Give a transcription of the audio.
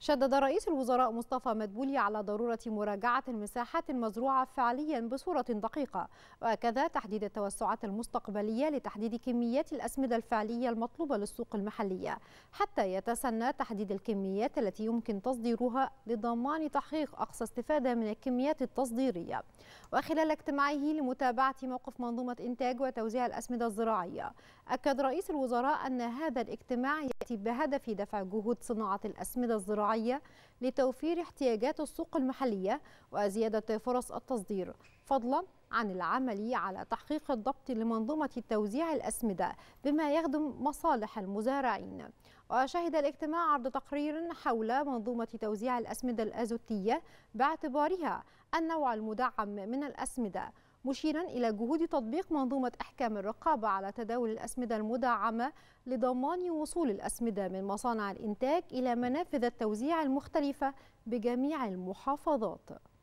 شدد رئيس الوزراء مصطفى مدبولي على ضرورة مراجعة المساحات المزروعة فعليا بصورة دقيقة وكذا تحديد التوسعات المستقبلية لتحديد كميات الأسمدة الفعلية المطلوبة للسوق المحلية حتى يتسنى تحديد الكميات التي يمكن تصديرها لضمان تحقيق أقصى استفادة من الكميات التصديرية وخلال اجتماعه لمتابعة موقف منظومة إنتاج وتوزيع الأسمدة الزراعية أكد رئيس الوزراء أن هذا الاجتماع يأتي بهدف دفع جهود صناعة الأسمدة الزراعية الزراعية لتوفير احتياجات السوق المحلية وزيادة فرص التصدير فضلا عن العمل على تحقيق الضبط لمنظومة توزيع الأسمدة بما يخدم مصالح المزارعين وشهد الاجتماع عرض تقرير حول منظومة توزيع الأسمدة الأزوتية باعتبارها النوع المدعم من الأسمدة مشيرا إلى جهود تطبيق منظومة أحكام الرقابة على تداول الأسمدة المدعمة لضمان وصول الأسمدة من مصانع الإنتاج إلى منافذ التوزيع المختلفة بجميع المحافظات